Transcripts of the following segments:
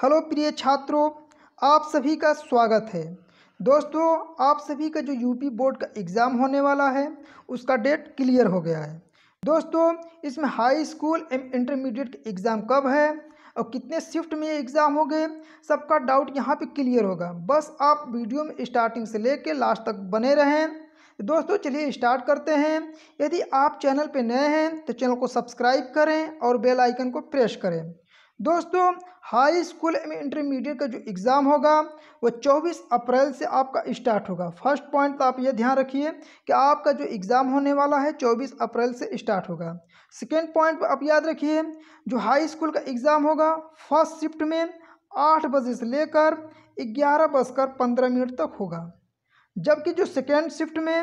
hello प्रिय छात्रों आप सभी का स्वागत है दोस्तों आप सभी का जो यूपी बोर्ड का एग्ज़ाम होने वाला है उसका डेट क्लियर हो गया है दोस्तों इसमें हाई स्कूल एंड इंटरमीडिएट का एग्ज़ाम कब है और कितने शिफ्ट में एग्ज़ाम हो गए सबका डाउट यहाँ पे क्लियर होगा बस आप वीडियो में स्टार्टिंग से ले लास्ट तक बने रहें दोस्तों चलिए स्टार्ट करते हैं यदि आप चैनल पे नए हैं तो चैनल को सब्सक्राइब करें और बेल आइकन को प्रेस करें दोस्तों हाई स्कूल एवं इंटरमीडिएट का जो एग्ज़ाम होगा वो 24 अप्रैल से आपका स्टार्ट होगा फर्स्ट पॉइंट तो आप ये ध्यान रखिए कि आपका जो एग्ज़ाम होने वाला है 24 अप्रैल से स्टार्ट होगा सेकेंड पॉइंट पर आप याद रखिए जो हाई स्कूल का एग्ज़ाम होगा फर्स्ट शिफ्ट में आठ बजे से लेकर ग्यारह बजकर पंद्रह मिनट तक होगा जबकि जो सेकेंड शिफ्ट में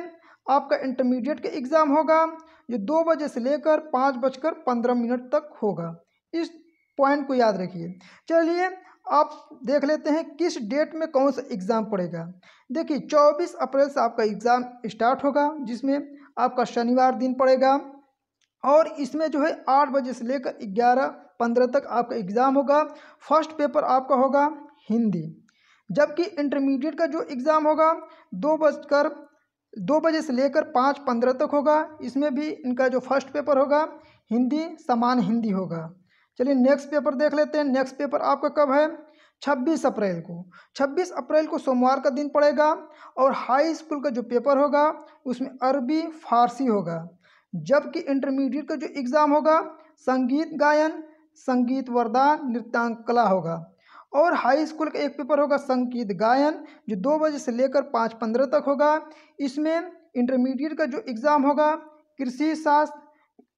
आपका इंटरमीडिएट का एग्ज़ाम होगा जो दो बजे से लेकर पाँच बजकर पंद्रह मिनट तक होगा इस पॉइंट को याद रखिए चलिए आप देख लेते हैं किस डेट में कौन सा एग्ज़ाम पड़ेगा देखिए 24 अप्रैल से आपका एग्ज़ाम स्टार्ट होगा जिसमें आपका शनिवार दिन पड़ेगा और इसमें जो है आठ बजे से लेकर ग्यारह पंद्रह तक आपका एग्ज़ाम होगा फर्स्ट पेपर आपका होगा हिंदी जबकि इंटरमीडिएट का जो एग्ज़ाम होगा दो बजकर दो बजे से लेकर पाँच पंद्रह तक होगा इसमें भी इनका जो फर्स्ट पेपर होगा हिंदी समान हिंदी होगा चलिए नेक्स्ट पेपर देख लेते हैं नेक्स्ट पेपर आपका कब है छब्बीस अप्रैल को छब्बीस अप्रैल को सोमवार का दिन पड़ेगा और हाई स्कूल का जो पेपर होगा उसमें अरबी फारसी होगा जबकि इंटरमीडिएट का जो एग्ज़ाम होगा संगीत गायन संगीत वरदान नृत्यांग कला होगा और हाई स्कूल का एक पेपर होगा संगीत गायन जो दो बजे से लेकर पाँच पंद्रह तक होगा इसमें इंटरमीडिएट का जो एग्ज़ाम होगा कृषि शास्त्र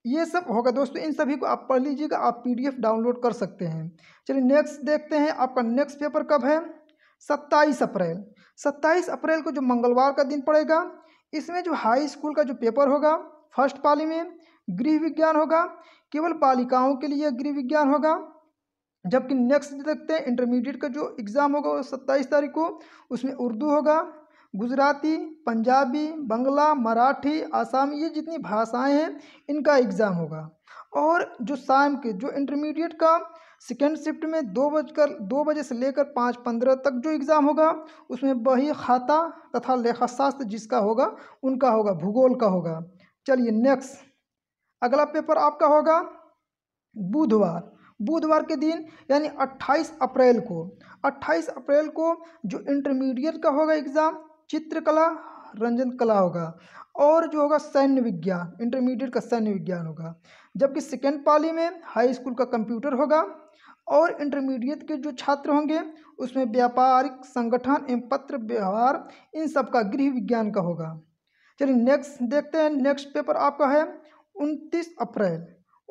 ये सब होगा दोस्तों इन सभी को आप पढ़ लीजिएगा आप पीडीएफ डाउनलोड कर सकते हैं चलिए नेक्स्ट देखते हैं आपका नेक्स्ट पेपर कब है सत्ताईस अप्रैल सत्ताईस अप्रैल को जो मंगलवार का दिन पड़ेगा इसमें जो हाई स्कूल का जो पेपर होगा फर्स्ट पाली में गृह विज्ञान होगा केवल बालिकाओं के लिए गृह विज्ञान होगा जबकि नेक्स्ट देखते हैं इंटरमीडिएट का जो एग्ज़ाम होगा वो सत्ताईस तारीख को उसमें उर्दू होगा गुजराती पंजाबी बंगला मराठी आसामी ये जितनी भाषाएं हैं इनका एग्ज़ाम होगा और जो शाम के जो इंटरमीडिएट का सेकेंड शिफ्ट में दो बजकर दो बजे से लेकर पाँच पंद्रह तक जो एग्ज़ाम होगा उसमें बही खाता तथा लेखा शास्त्र जिसका होगा उनका होगा भूगोल का होगा चलिए नेक्स्ट अगला पेपर आपका होगा बुधवार बुधवार के दिन यानी 28 अप्रैल को 28 अप्रैल को जो इंटरमीडिएट का होगा एग्ज़ाम चित्रकला रंजन कला होगा और जो होगा सैन्य विज्ञान इंटरमीडिएट का सैन्य विज्ञान होगा जबकि सेकेंड पाली में हाई स्कूल का कंप्यूटर होगा और इंटरमीडिएट के जो छात्र होंगे उसमें व्यापारिक संगठन एवं पत्र व्यवहार इन सब का गृह विज्ञान का होगा चलिए नेक्स्ट देखते हैं नेक्स्ट पेपर आपका है उनतीस अप्रैल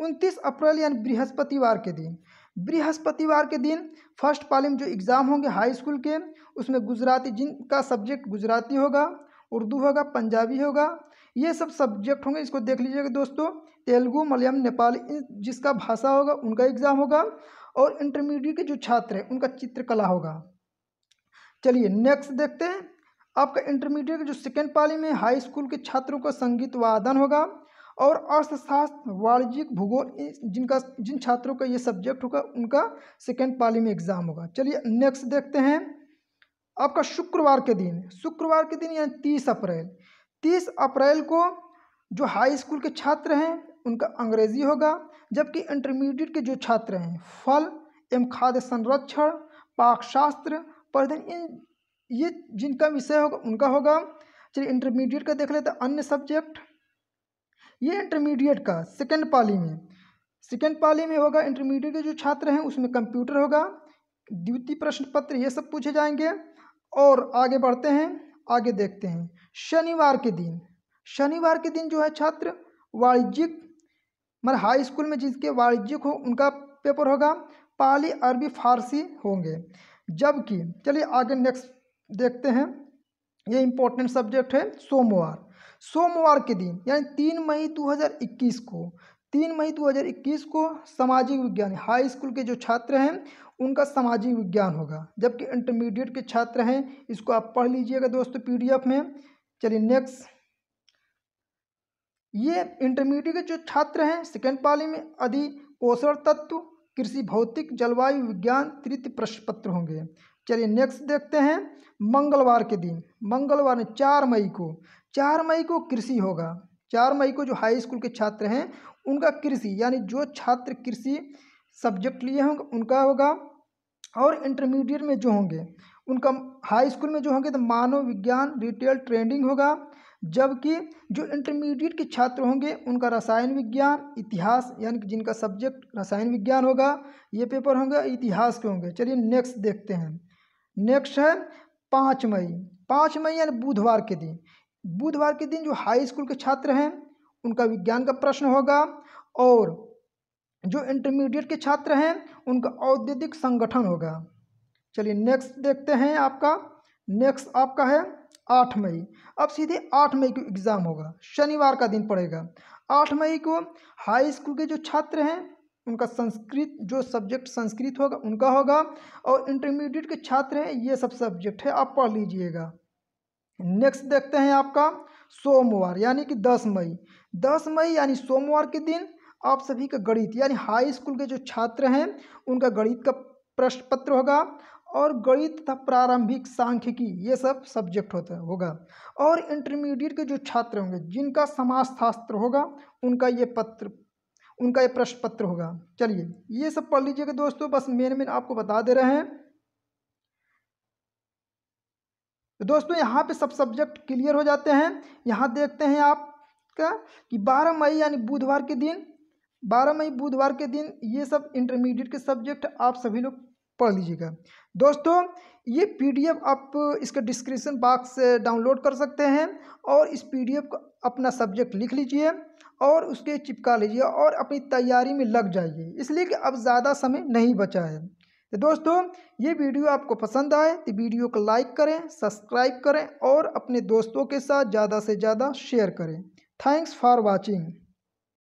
उनतीस अप्रैल यानी बृहस्पतिवार के दिन बृहस्पतिवार के दिन फर्स्ट पालिम जो एग्ज़ाम होंगे हाई स्कूल के उसमें गुजराती जिनका सब्जेक्ट गुजराती होगा उर्दू होगा पंजाबी होगा ये सब सब्जेक्ट होंगे इसको देख लीजिएगा दोस्तों तेलुगु मलयालम नेपाली जिसका भाषा होगा उनका एग्ज़ाम होगा और इंटरमीडिएट के जो छात्र हैं उनका चित्रकला होगा चलिए नेक्स्ट देखते हैं आपका इंटरमीडिएट जो सेकेंड पाली में हाई स्कूल के छात्रों का संगीत वादन होगा और अर्थशास्त्र वाणिज्यिक भूगोल जिनका जिन छात्रों का ये सब्जेक्ट होगा उनका सेकेंड पाली में एग्जाम होगा चलिए नेक्स्ट देखते हैं आपका शुक्रवार के दिन शुक्रवार के दिन यानी तीस अप्रैल तीस अप्रैल को जो हाई स्कूल के छात्र हैं उनका अंग्रेजी होगा जबकि इंटरमीडिएट के जो छात्र हैं फल एवं खाद्य संरक्षण पाकशास्त्र प्रधन इन ये जिनका विषय होगा उनका होगा चलिए इंटरमीडिएट का देख लेते हैं अन्य सब्जेक्ट ये इंटरमीडिएट का सेकेंड पाली में सेकेंड पाली में होगा इंटरमीडिएट के जो छात्र हैं उसमें कंप्यूटर होगा द्वितीय प्रश्न पत्र ये सब पूछे जाएंगे और आगे बढ़ते हैं आगे देखते हैं शनिवार के दिन शनिवार के दिन जो है छात्र वाणिज्यिक मतलब हाई स्कूल में जिसके वाणिज्यिक हो उनका पेपर होगा पाली अरबी फारसी होंगे जबकि चलिए आगे नेक्स्ट देखते हैं ये इम्पोर्टेंट सब्जेक्ट है सोमवार सोमवार के दिन यानी तीन मई 2021 को तीन मई 2021 को सामाजिक विज्ञान हाई स्कूल के जो छात्र हैं उनका सामाजिक विज्ञान होगा जबकि इंटरमीडिएट के छात्र हैं इसको आप पढ़ लीजिएगा दोस्तों पी में चलिए नेक्स्ट ये इंटरमीडिएट के जो छात्र हैं सेकेंड पाली में अधि पोषण तत्व कृषि भौतिक जलवायु विज्ञान तृतीय प्रश्न पत्र होंगे चलिए नेक्स्ट देखते हैं मंगलवार के दिन मंगलवार ने चार मई को चार मई को कृषि होगा चार मई को जो हाई स्कूल के छात्र हैं उनका कृषि यानी जो छात्र कृषि सब्जेक्ट लिए होंगे उनका होगा और इंटरमीडिएट में जो होंगे उनका हाई स्कूल में जो होंगे तो मानव विज्ञान रिटेल ट्रेंडिंग होगा जबकि जो इंटरमीडिएट के छात्र होंगे उनका रसायन विज्ञान इतिहास यानी कि जिनका सब्जेक्ट रसायन विज्ञान होगा ये पेपर होंगे इतिहास के होंगे चलिए नेक्स्ट देखते हैं नेक्स्ट है पाँच मई पाँच मई यानी बुधवार के दिन बुधवार के दिन जो हाई स्कूल के छात्र हैं उनका विज्ञान का प्रश्न होगा और जो इंटरमीडिएट के छात्र हैं उनका औद्योगिक संगठन होगा चलिए नेक्स्ट देखते हैं आपका नेक्स्ट आपका है आठ मई अब सीधे आठ मई को एग्ज़ाम होगा शनिवार का दिन पड़ेगा आठ मई को हाई स्कूल के जो छात्र हैं उनका संस्कृत जो सब्जेक्ट संस्कृत होगा उनका होगा और इंटरमीडिएट के छात्र हैं ये सब सब्जेक्ट है आप पढ़ लीजिएगा नेक्स्ट देखते हैं आपका सोमवार यानी कि दस मई दस मई यानी सोमवार के दिन आप सभी का गणित यानी हाई स्कूल के जो छात्र हैं उनका गणित का प्रश्न पत्र होगा और गणित तथा प्रारंभिक सांख्यिकी ये सब सब्जेक्ट होता होगा और इंटरमीडिएट के जो छात्र होंगे जिनका समाजशास्त्र होगा उनका ये पत्र उनका ये प्रश्न पत्र होगा चलिए ये सब पढ़ लीजिएगा दोस्तों बस मेन मेन आपको बता दे रहे हैं तो दोस्तों यहाँ पे सब सब्जेक्ट क्लियर हो जाते हैं यहाँ देखते हैं आपका कि बारह मई यानी बुधवार के दिन बारह मई बुधवार के दिन ये सब इंटरमीडिएट के सब्जेक्ट आप सभी लोग पढ़ लीजिएगा दोस्तों ये पीडीएफ आप इसका डिस्क्रिप्शन बॉक्स डाउनलोड कर सकते हैं और इस पीडीएफ को अपना सब्जेक्ट लिख लीजिए और उसके चिपका लीजिए और अपनी तैयारी में लग जाइए इसलिए कि अब ज़्यादा समय नहीं बचा है तो दोस्तों ये वीडियो आपको पसंद आए तो वीडियो को लाइक करें सब्सक्राइब करें और अपने दोस्तों के साथ ज़्यादा से ज़्यादा शेयर करें थैंक्स फॉर वॉचिंग